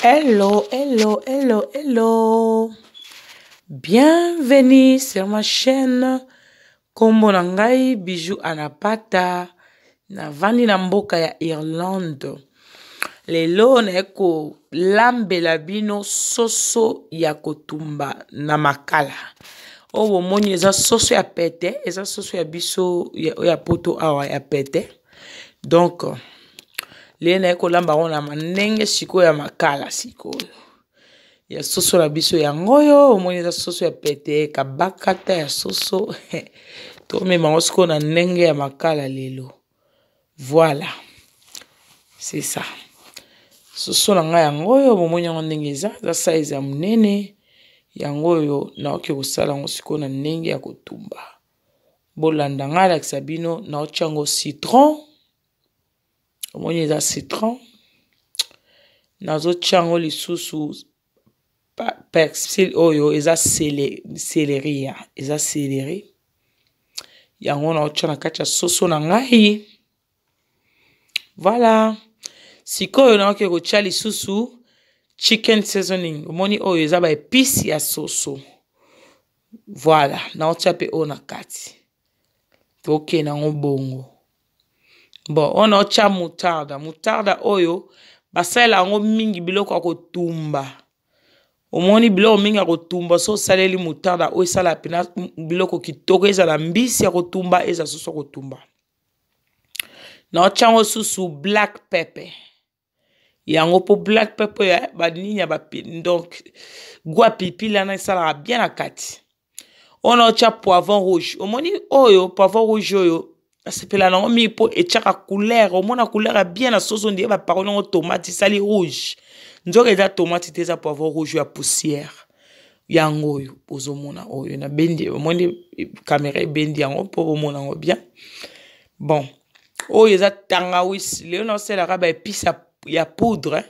Hello, hello, hello, hello. Bienvenue sur ma chaîne. Kombo na ngai Bijou Anapata. Navandi na mboka ya Irlande. Lelo naye kolambela bino soso ya kotumba na makala. Oyo omoni eza soso ya pete, eza soso ya biso ya, ya poto awa ya pete. Donc leye na ye kolamba yango na mandenge sikoyo ya makala sikoyo ya soso na biso yango oyo omoni eza soso ya pete kabakata ya soso tomema yango sikoyo na ndenge ya makala lelo voila c'est ça soso na ngai yango oyo bomoni yango ndenge eza eza size ya monene yango oyo naoki kosala yango sikoyo na ndenge ya kotumba bolanda ngai alakisa bino naotia yango citron tomoni eza citron nazotia yango lisusu persil oyo eza seleri ya eza seleri yango naotia na kati ya soso na ngai voilà sikoyo naoke kotia lisusu chicken seasoning omoni oyo eza baepisi ya soso voilà naotia mpe oyo na kati tokee nango bongo bon oyo na otya mutarda mutarda oyo basalela yango mingi biloko ya kotumba omoni biloko mingi ya kotumba so osaleli mutarda oyo esala pena biloko kitoko ezala mbisi ya kotumba ezala susu ya kotumba na otya yango susu black pepe yango mpo black pepe oyo banini ya donc gwa pilipili wana esalaka bien na kati oyo na otya poivron rouge omoni oyo poivron rouge oyo basepela nango mingi mpo etiaka couleur omona couleur ya bien na soso ndeye baparole yango tomate esali rouge nzoka eza tomate te eza poivron rouge ya poussière yango oyo ozomona oyo nabendi omoni kamera ebendi yango mpo bomona yango bien bon oyo eza tangawisi lelo naosalaka baepise ya poudre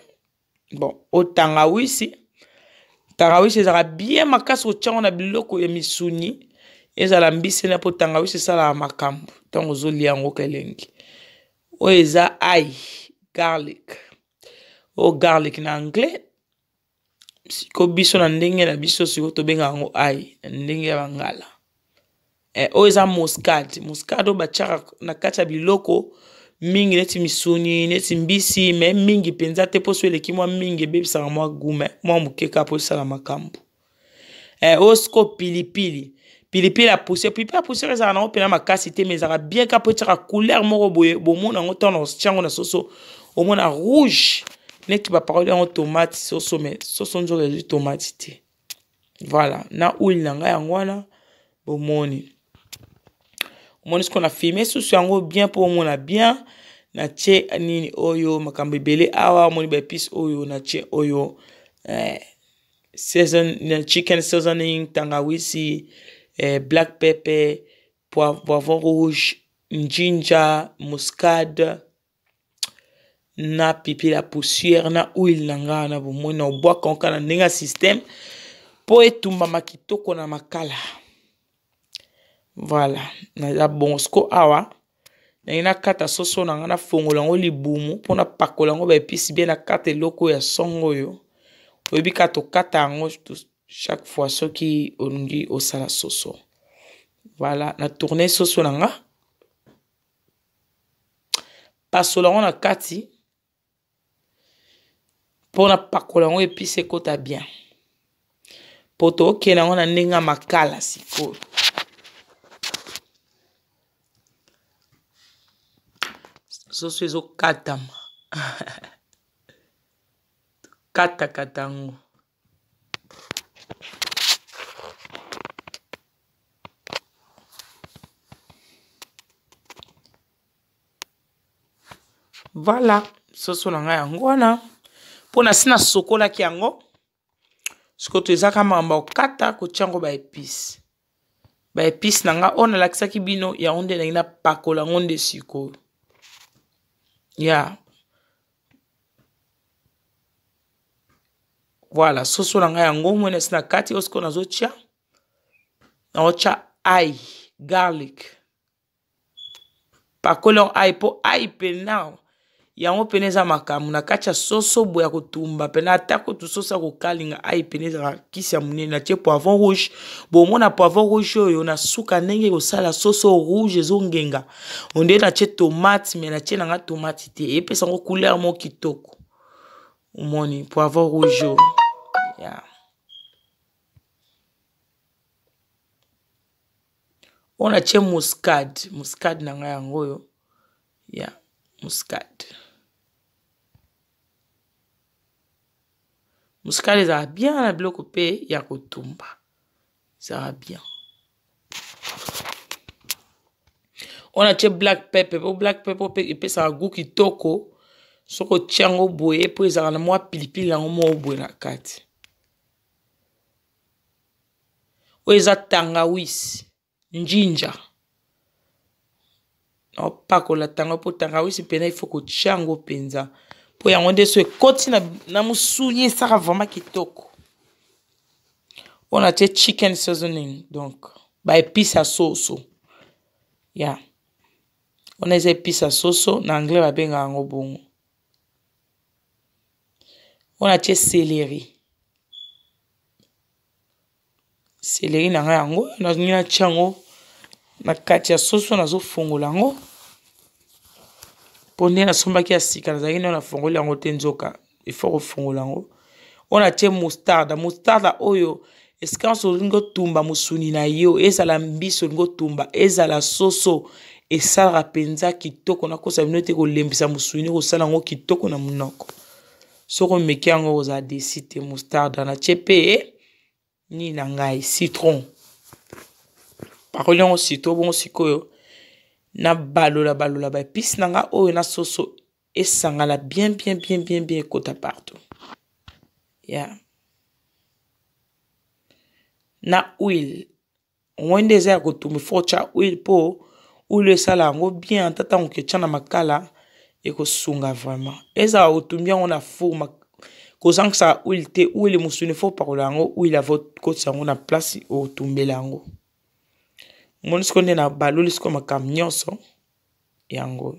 bon otangawisi tangawisi ezalaka bien makasi kotiango na biloko ya misuni ezala mbisene mpo tangawisi esalaka makambo ntango ozolia yango kelengi oyo eza ai garlic oyo garlic na anglais siko biso na ndenge na biso siko tobengaka yango ai na ndenge ya bangala eh, oyo eza moscade moscade oyo batiaka na kati ya biloko mingi neti misuni neti mbisi me mingi mpenza te mpo so eleki mwa mingi ebebisaka mwa gume mwa moke kaka mpo esala makambo eh, oyo siko pilipili pilipili apoussière pilipili apoussière ezalaka nango mpena makasi te ma ezalaka bien ka po etiaka couleur moko boye bomona yango ntango natia yango na soso omona rouge neti baparole yango tomate soso me soso nzoka ezwi tomate te voilà na huile na ngai yango wana bomoni omoni siko na filme susu yango bien mpo omona bien natie nini oyo makambo ebele awa omoni baepise oyo natie oyo eh, season, chicken seasoning tangawisi euh, black pepper, poivron rouge, ginger, muscade, na pipila poussière na huile na ngai na bomoi na obwaka onka na ndenge ya systeme mpo etumbama kitoko na makala voilà naza bongo siko awa nangi nakata soso na ngai nafongola yango libumu mpo napakola yango baepisi bie nakata eloko ya songo oyo oyebi kaka tokata yango chaque fois soki olingi osala soso voilà na tourne soso na nga pasola yango na kati mpo napakola yango epise ekɔta bien mpo tookenda yango na ndenge ya makala sikoyo soso ezokatama tokata kata yango vala soso na ngai yango wana mpona si nasokolaki yango sikoyo tozaka makambo ya kokata kotia yango baepise baepise na nga oyo nalakisaki bino yango nde nangi napakola yango nde sikoyo ya voilà soso na ngai yango mwene esi na kati oyo sikoyo nazotia nazotia ai garlic pakoli yango ai mpo ai pena yango pene eza makambo na kati ya soso boye ya kotumba pene atako tu soso ya kokalinga ai pene ezaka kisi ya monene natie poivron rouge bomona poivron rouge oyo na suka ndenge ekosala soso rouge ezongenga onde natie tomate me natie nanga tomate te epesa yango couleur moko kitoko omoni poivron rouge oyo yeah. oyo natie muscad muscad na ngai yango oyo ya yeah. muscad muscad ezala bien na biloko mpe ya kotumba ezala bien oyo natie black pepe po black pepe mpe epesaka gu kitoko soki otie yango boye mpo ezalaka na mwa pilipili yango moko boye na kati oyo eza tangawisi njinja naopakola tango mpo tangawisi mpena ifo kotia yango mpenza mpo yango nde so ekoti na, na mosuni esaka vraimen kitoko oyo natie chicken seasoning donc baepise ya soso ya yeah. wana eza epise ya soso na anglais babengaka yango bongo oyo natie seleri seleri na ngai yango nalingi natia yango na kati ya soso nazofungola yango mpo nde nasombaki ya sika nazalaki nao nafongoli yango te nzoka efo kofungola yango oyo natie mustarda mustarda oyo esika nyonso olingi otumba mosuni na yo ezala mbisi olingi otumba ezala soso esalaka mpenza kitoko nakosa bino te kolembisa mosuni kosala yango kitoko na monoko soko omeki yango kozala desi te mustarda natie mpe eh? nini na ngai citron pakoli yango sito bongo sikoyo nabalola balola baepise na nga oyo na soso esangala bien bien bien bien bien ekota partout ya yeah. na huile omoi nde eza ya kotumbi fo otya huile mpo huile esala yango bien ata ntango oke otya na makala ekosunga vraiment ezala otumbi yango na four kozangisa oyo te oyo mosuni fo opakola yango oyo avokotisa yango na place otumbela yango moni sikoyo nde na baloli sikoyo makambo nyonso yango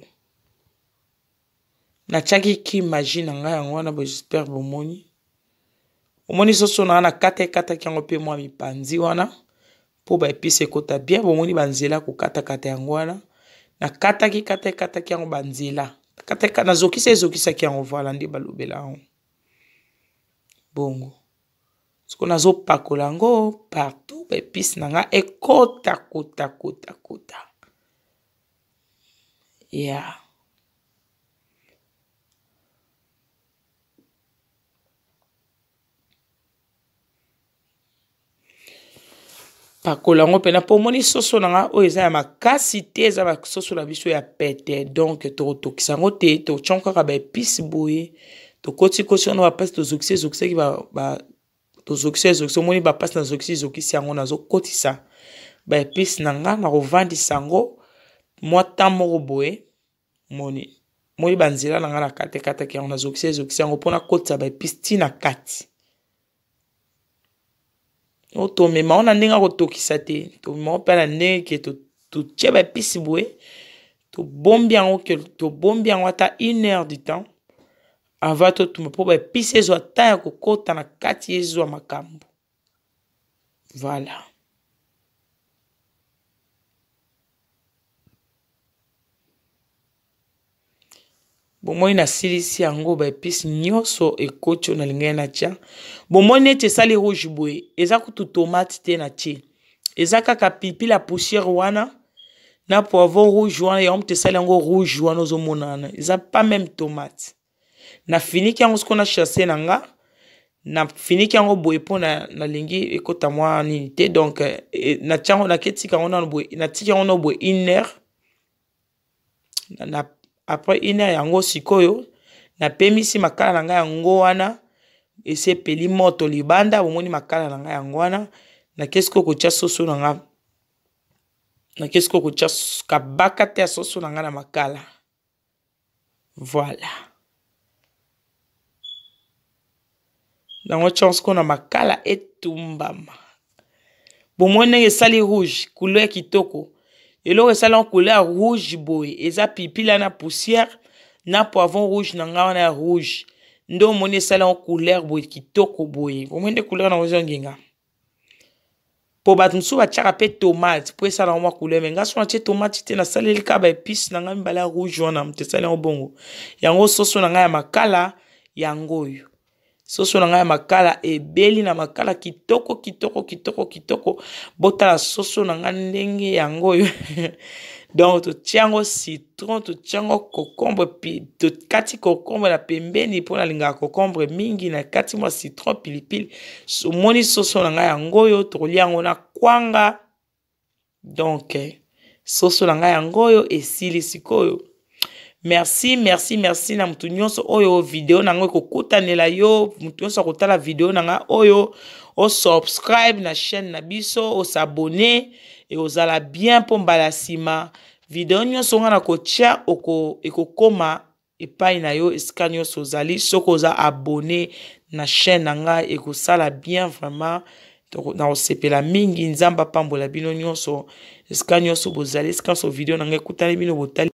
natiaki ki magie na ngai yango wana bojespere bomoni omoni soso na wana kata ekataki yango mpe mwa mipanzi wana mpo baepise ekota bien bomoni banzela kokatakata yango wana nakataki kata ekataki yango banzela nazokisa ezokisaki yango vala nde balobela yango bongo soko nazopakola yango partout baepise na nga ekota kota kota kota ya yeah. pakola yango mpena mpo omoni soso na nga oyo eza ya makasi te eza basoso na biso ya pete donk tokotokisa yango te totyango kaka baepise boye tokoti koti wana bapasi tozokisi ezokisaki tozokisi ezokisi omoni bapasi nazokisi ezokisi yango nazokotisa baepise na nga na kovandisa yango mwa tan moko boye moni moni banzela na nga na katekataki yango nazokisi ezokisi yango mpona kotisa baepise ntina kati o tomema ngo na ndenge akotokisa te tomema ngo mpe na ndenge ke totie baepise boye tobombi yango ata une heure du temps ava totuma mpo bapisa ezwa ata ya kokɔta na kati ezwa makambo vala bomoni nasilisi yango baepise nyonso ekoti oyo nalingaki natia bomoni neti esali rouge boye eza kutu tomate te natie eza kaka pilipili ya poussière wana na poivron rouge wana yango moto esali yango rouge wana ozomonana eza pas meme tomate nafiniki yango sikoyo nachasse na nga nafiniki yango boye mpo nalingi ekɔta mwa nini te donc eh, natia yango nake tika yango nano boye natiki yango nao boye une heure na, après une heure yango sikoyo napemisi makala na ngai yango wana esi epeli moto libanda bomoni makala na ngai yango wana nake sikoyo kotia soso na nga nake sikoyo kotia kabaka te ya soso na ngai na makala voilà yango chance kuna makala etumbama bomoi ndenge esali rouge couleur kitoko eloko esali yango couleur ya rouge boye eza pipila na poussière na poivon rouge na ngai wana ya rouge nde omoni esali yango couleur boye kitoko boye bomoi nde couleur nango ezongenga mpo bato mosusu batiaka mpe tomate mpo esala yango mwa couleur me nga so natie tomate te nasaleli kaka baepise na ngai mibale ya rouge wana moto esali yango bongo yango soso na ngai ya makala yango oyo soso na ngai ya makala ebeli na makala kitoko kitoko kitoko kitoko botala soso na ngai ndenge yango oyo donc totia yango citron totia yango kokombre tokati kokombre na pembeni mpona alingaka kokombre mingi na kati mwa citron pilipili omoni soso na ngai yango oyo tokolia yango na kwanga donc soso na ngai yango oyo esili sikoyo merci merci merci na mutu nyonso oyo video na yango ekokutanela yo mutu nyonso akotala video na nga oyo osubscribe na chaîne na biso osabone e ozala bien mpo mbala nsima video nyonso nga na kotia ekokoma epai na yo esika nyonso ozali soki oza abone na chaîne na ngai ekosala bien vraiment na kosepela mingi nzambe apambola bino nyonso esika nyonso bozali esika nyonso video na ngai ekutani bino botali